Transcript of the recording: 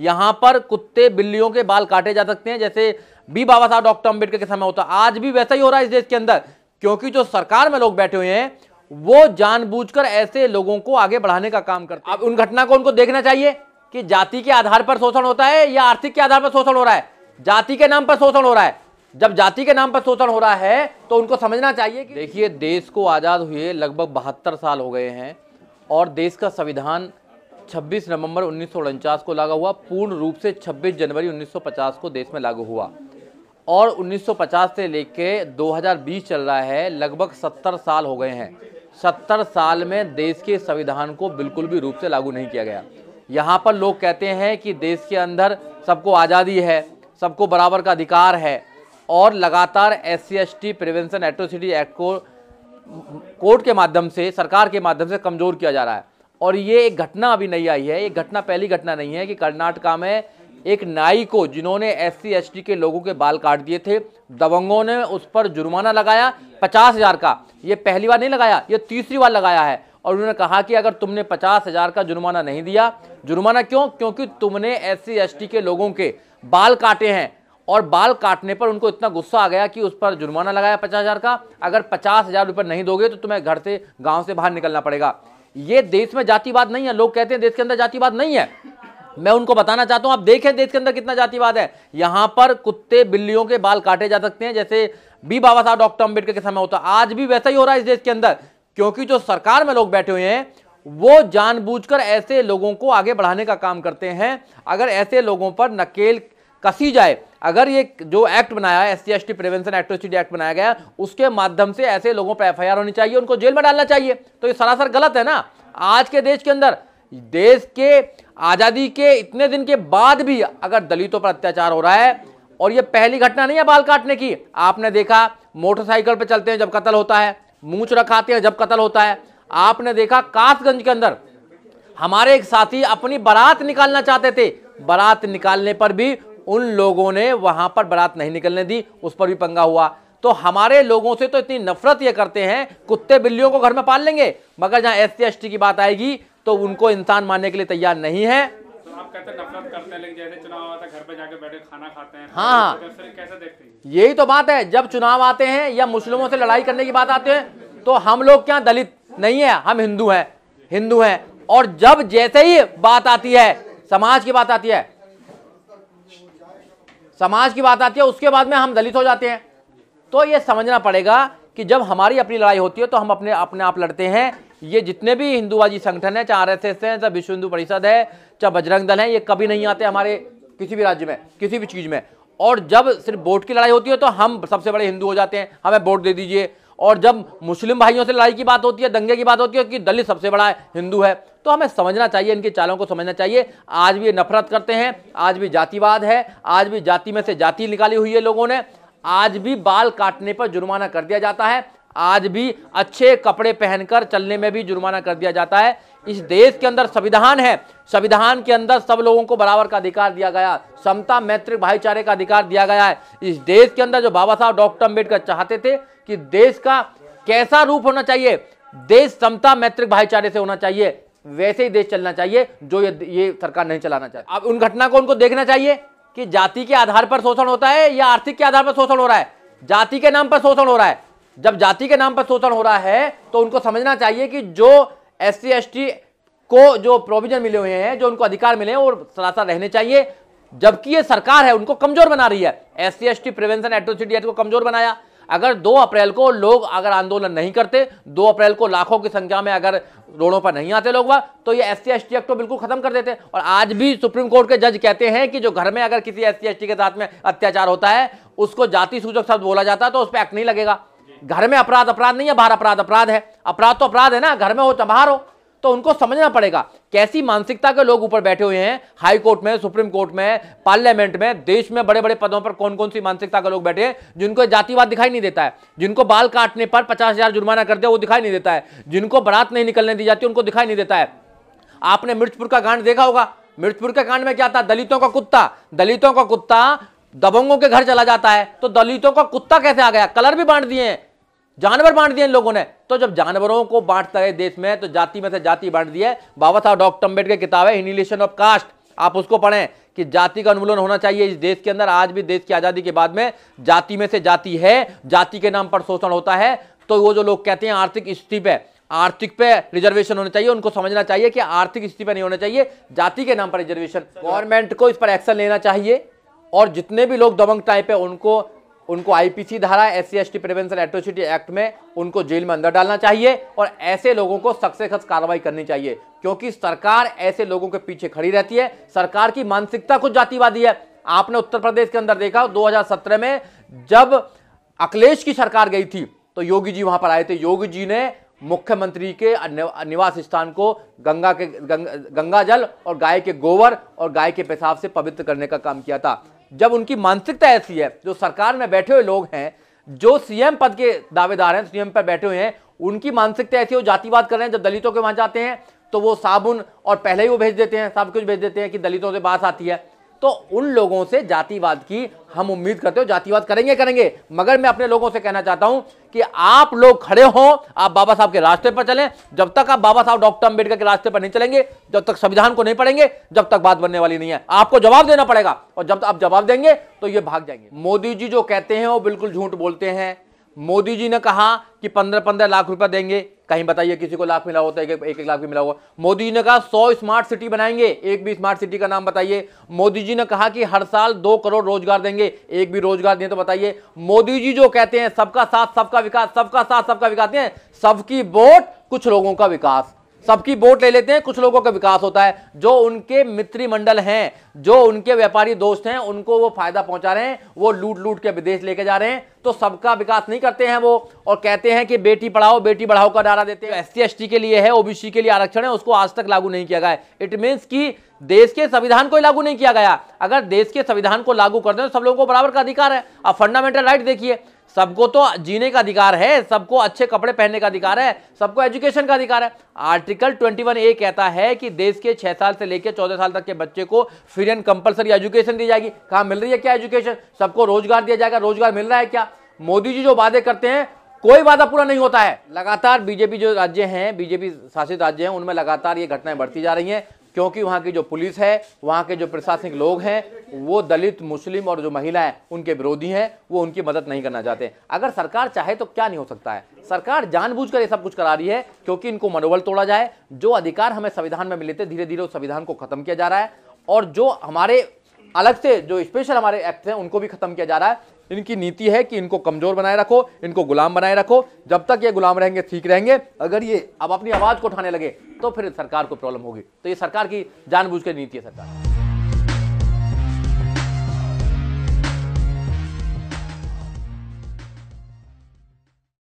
यहाँ पर कुत्ते बिल्लियों के बाल काटे जा सकते हैं जैसे बी बाबा साहब डॉक्टर अम्बेडकर के समय होता आज भी वैसा ही हो रहा है इस देश के अंदर क्योंकि जो सरकार में लोग बैठे हुए हैं वो जानबूझकर ऐसे लोगों को आगे बढ़ाने का काम करते अब उन घटना को उनको देखना चाहिए कि जाति के आधार पर शोषण होता है या आर्थिक के आधार पर शोषण हो रहा है जाति के नाम पर शोषण हो रहा है जब जाति के नाम पर शोषण हो रहा है तो उनको समझना चाहिए कि देखिए देश को आज़ाद हुए लगभग बहत्तर साल हो गए हैं और देश का संविधान 26 नवंबर उन्नीस को लागू हुआ पूर्ण रूप से 26 जनवरी 1950 को देश में लागू हुआ और 1950 से लेके 2020 चल रहा है लगभग 70 साल हो गए हैं 70 साल में देश के संविधान को बिल्कुल भी रूप से लागू नहीं किया गया यहाँ पर लोग कहते हैं कि देश के अंदर सबको आज़ादी है सबको बराबर का अधिकार है और लगातार S C prevention atrocity act को कोर्ट के माध्यम से सरकार के माध्यम से कमज़ोर किया जा रहा है और ये एक घटना अभी नहीं आई है ये घटना पहली घटना नहीं है कि कर्नाटका में एक नाई को जिन्होंने एस सी एस के लोगों के बाल काट दिए थे दबंगों ने उस पर जुर्माना लगाया पचास हज़ार का ये पहली बार नहीं लगाया ये तीसरी बार लगाया है और उन्होंने कहा कि अगर तुमने पचास हज़ार का जुर्माना नहीं दिया जुर्माना क्यों क्योंकि तुमने एस सी के लोगों के बाल काटे हैं और बाल काटने पर उनको इतना गुस्सा आ गया कि उस पर जुर्माना लगाया पचास हज़ार का अगर पचास हज़ार रुपये नहीं दोगे तो तुम्हें घर से गाँव से बाहर निकलना पड़ेगा ये देश में जातिवाद नहीं है लोग कहते हैं देश के अंदर जातिवाद नहीं है मैं उनको बताना चाहता हूं आप देखें देश के अंदर कितना जातिवाद है यहां पर कुत्ते बिल्लियों के बाल काटे जा सकते हैं जैसे बी बाबा साहब डॉक्टर अंबेडकर के समय होता आज भी वैसा ही हो रहा है इस देश के अंदर क्योंकि जो सरकार में लोग बैठे हुए हैं वो जानबूझकर ऐसे लोगों को आगे बढ़ाने का काम करते हैं अगर ऐसे लोगों पर नकेल कसी जाए अगर ये जो एक्ट बनाया C S C prevention atrocity act बनाया गया उसके माध्यम से ऐसे लोगों पर एफ होनी चाहिए उनको जेल में डालना चाहिए तो ये सरासर गलत है ना आज के देश के अंदर देश के आज़ादी के इतने दिन के बाद भी अगर दलितों पर अत्याचार हो रहा है और ये पहली घटना नहीं है बाल काटने की आपने देखा मोटरसाइकिल पर चलते हैं जब कत्ल होता है मूछ रखाते हैं जब कत्ल होता है आपने देखा कासगंज के अंदर हमारे एक साथी अपनी बारात निकालना चाहते थे बारात निकालने पर भी उन लोगों ने वहां पर बारात नहीं निकलने दी उस पर भी पंगा हुआ तो हमारे लोगों से तो इतनी नफरत ये करते हैं कुत्ते बिल्लियों को घर में पाल लेंगे मगर जहाँ एस सी की बात आएगी तो उनको इंसान मानने के लिए तैयार नहीं है तो हाँ तो यही तो बात है जब चुनाव आते हैं या मुस्लिमों से लड़ाई करने की बात आते हैं तो हम लोग क्या दलित नहीं है हम हिंदू हैं हिंदू हैं और जब जैसे ही बात आती है समाज की बात आती है समाज की बात आती है उसके बाद में हम दलित हो जाते हैं तो ये समझना पड़ेगा कि जब हमारी अपनी लड़ाई होती है तो हम अपने अपने आप लड़ते हैं ये जितने भी हिंदूवादी संगठन हैं चाहे आर एस एस है चाहे विश्व हिंदू परिषद है चाहे बजरंग दल है ये कभी नहीं आते हमारे किसी भी राज्य में किसी भी चीज़ में और जब सिर्फ वोट की लड़ाई होती है तो हम सबसे बड़े हिंदू हो जाते हैं हमें वोट दे दीजिए और जब मुस्लिम भाइयों से लड़ाई की बात होती है दंगे की बात होती है कि दलित सबसे बड़ा हिंदू है तो हमें समझना चाहिए इनके चालों को समझना चाहिए आज भी नफरत करते हैं आज भी जातिवाद है आज भी जाति में से जाति निकाली हुई है लोगों ने आज भी बाल काटने पर जुर्माना कर दिया जाता है आज भी अच्छे कपड़े पहनकर चलने में भी जुर्माना कर दिया जाता है इस देश के अंदर संविधान है संविधान के अंदर सब लोगों को बराबर का अधिकार दिया गया समता मैत्री भाईचारे का अधिकार दिया गया है इस देश के अंदर जो बाबा साहब डॉक्टर अम्बेडकर चाहते थे कि देश का कैसा रूप होना चाहिए देश समता मैत्रिक भाईचारे से होना चाहिए वैसे ही देश चलना चाहिए जो ये ये सरकार नहीं चलाना चाहिए अब उन घटना को उनको देखना चाहिए कि जाति के आधार पर शोषण होता है या आर्थिक के आधार पर शोषण हो रहा है जाति के नाम पर शोषण हो रहा है जब जाति के नाम पर शोषण हो रहा है तो उनको समझना चाहिए कि जो एस सी को जो प्रोविजन मिले हुए हैं जो उनको अधिकार मिले हैं वो सरासर रहने चाहिए जबकि ये सरकार है उनको कमजोर बना रही है S C prevention atrocity act को कमजोर बनाया अगर 2 अप्रैल को लोग अगर आंदोलन नहीं करते 2 अप्रैल को लाखों की संख्या में अगर रोडों पर नहीं आते लोग तो ये एस सी एक्ट को बिल्कुल खत्म कर देते और आज भी सुप्रीम कोर्ट के जज कहते हैं कि जो घर में अगर किसी एस सी के साथ में अत्याचार होता है उसको जाति सूचक शब्द बोला जाता है तो उस पर एक्ट नहीं लगेगा घर में अपराध अपराध नहीं है बाहर अपराध अपराध है अपराध तो अपराध है ना घर में हो तो बाहर हो तो उनको समझना पड़ेगा कैसी मानसिकता के लोग ऊपर बैठे हुए हैं हाई कोर्ट में सुप्रीम कोर्ट में पार्लियामेंट में देश में बड़े बड़े पदों पर कौन कौन सी मानसिकता के लोग बैठे हैं जिनको जातिवाद दिखाई नहीं देता है जिनको बाल काटने पर पचास हजार जुर्माना कर दिया वो दिखाई नहीं देता है जिनको बरात नहीं निकलने दी जाती उनको दिखाई नहीं देता है आपने मिर्चपुर का कांड देखा होगा मिर्चपुर के कांड में क्या था दलितों का कुत्ता दलितों का कुत्ता दबंगों के घर चला जाता है तो दलितों का कुत्ता कैसे आ गया कलर भी बांट दिए हैं जानवर बांट दिए इन लोगों ने तो जब जानवरों को बांटता है देश में तो जाति में से जाति बांट दिया बाबा साहब डॉक्टर अम्बेडकर किताब है इनिलेशन ऑफ कास्ट आप उसको पढ़ें कि जाति का उन्मूलन होना चाहिए इस देश के अंदर आज भी देश की आज़ादी के बाद में जाति में से जाति है जाति के नाम पर शोषण होता है तो वो जो लोग कहते हैं आर्थिक स्थिति पे आर्थिक पे रिजर्वेशन होना चाहिए उनको समझना चाहिए कि आर्थिक स्थिति पे नहीं होना चाहिए जाति के नाम पर रिजर्वेशन गवर्नमेंट को इस पर एक्शन लेना चाहिए और जितने भी लोग दबंग टाइप है उनको उनको आईपीसी धारा S C S T prevention atrocity act में उनको जेल में अंदर डालना चाहिए और ऐसे लोगों को सख्त से सख्त कार्रवाई करनी चाहिए क्योंकि सरकार ऐसे लोगों के पीछे खड़ी रहती है सरकार की मानसिकता कुछ जातिवादी है आपने उत्तर प्रदेश के अंदर देखा 2017 में जब अखिलेश की सरकार गई थी तो योगी जी वहां पर आए थे योगी जी ने मुख्यमंत्री के निवास स्थान को गंगा के गंग, गंगा जल और गाय के गोबर और गाय के पेशाब से पवित्र करने का काम किया था जब उनकी मानसिकता ऐसी है जो सरकार में बैठे हुए लोग हैं जो सीएम पद के दावेदार हैं सीएम पर बैठे हुए हैं उनकी मानसिकता ऐसी वो जातिवाद कर रहे हैं जब दलितों के वहां जाते हैं तो वो साबुन और पहले ही वो भेज देते हैं सब कुछ भेज देते हैं कि दलितों से बात आती है तो उन लोगों से जातिवाद की हम उम्मीद करते हो जातिवाद करेंगे करेंगे मगर मैं अपने लोगों से कहना चाहता हूं कि आप लोग खड़े हो आप बाबा साहब के रास्ते पर चलें जब तक आप बाबा साहब डॉक्टर अंबेडकर के रास्ते पर नहीं चलेंगे जब तक संविधान को नहीं पढ़ेंगे जब तक बात बनने वाली नहीं है आपको जवाब देना पड़ेगा और जब आप जवाब देंगे तो ये भाग जाएंगे मोदी जी जो कहते हैं वो बिल्कुल झूठ बोलते हैं मोदी जी ने कहा कि पंद्रह पंद्रह लाख रुपए देंगे कहीं बताइए किसी को लाख मिला होता है एक एक लाख भी मिला होगा मोदी जी ने कहा सौ स्मार्ट सिटी बनाएंगे एक भी स्मार्ट सिटी का नाम बताइए मोदी जी ने कहा कि हर साल दो करोड़ रोजगार देंगे एक भी रोजगार दें तो बताइए मोदी जी जो कहते हैं सबका साथ सबका विकास सबका साथ सबका विकास सबकी वोट कुछ लोगों का विकास सबकी वोट ले लेते हैं कुछ लोगों का विकास होता है जो उनके मित्रिमंडल हैं जो उनके व्यापारी दोस्त हैं उनको वो फायदा पहुंचा रहे हैं वो लूट लूट के विदेश लेके जा रहे हैं तो सबका विकास नहीं करते हैं वो और कहते हैं कि बेटी पढ़ाओ बेटी बढ़ाओ का नारा देते हैं एस सी के लिए है ओबीसी के लिए आरक्षण है उसको आज तक लागू नहीं किया गया इट मीन्स की देश के संविधान को लागू नहीं किया गया अगर देश के संविधान को लागू कर दे तो सब लोगों को बराबर का अधिकार है अब फंडामेंटल राइट देखिए सबको तो जीने का अधिकार है सबको अच्छे कपड़े पहनने का अधिकार है सबको एजुकेशन का अधिकार है आर्टिकल 21 ए कहता है कि देश के छह साल से लेकर चौदह साल तक के बच्चे को फ्री एंड कंपलसरी एजुकेशन दी जाएगी कहा मिल रही है क्या एजुकेशन सबको रोजगार दिया जाएगा रोजगार मिल रहा है क्या मोदी जी जो वादे करते हैं कोई वादा पूरा नहीं होता है लगातार बीजेपी जो राज्य हैं बीजेपी शासित राज्य हैं उनमें लगातार ये घटनाएं बढ़ती जा रही हैं क्योंकि वहाँ की जो पुलिस है वहाँ के जो प्रशासनिक लोग हैं वो दलित मुस्लिम और जो महिलाएं उनके विरोधी हैं वो उनकी मदद नहीं करना चाहते अगर सरकार चाहे तो क्या नहीं हो सकता है सरकार जानबूझकर ये सब कुछ करा रही है क्योंकि इनको मनोबल तोड़ा जाए जो अधिकार हमें संविधान में मिले थे धीरे धीरे उस संविधान को खत्म किया जा रहा है और जो हमारे अलग से जो स्पेशल हमारे एक्ट हैं उनको भी खत्म किया जा रहा है इनकी नीति है कि इनको कमज़ोर बनाए रखो इनको गुलाम बनाए रखो जब तक ये गुलाम रहेंगे ठीक रहेंगे अगर ये अब अपनी आवाज़ को उठाने लगे तो फिर सरकार को प्रॉब्लम होगी तो ये सरकार की जानबूझ नीति है सरकार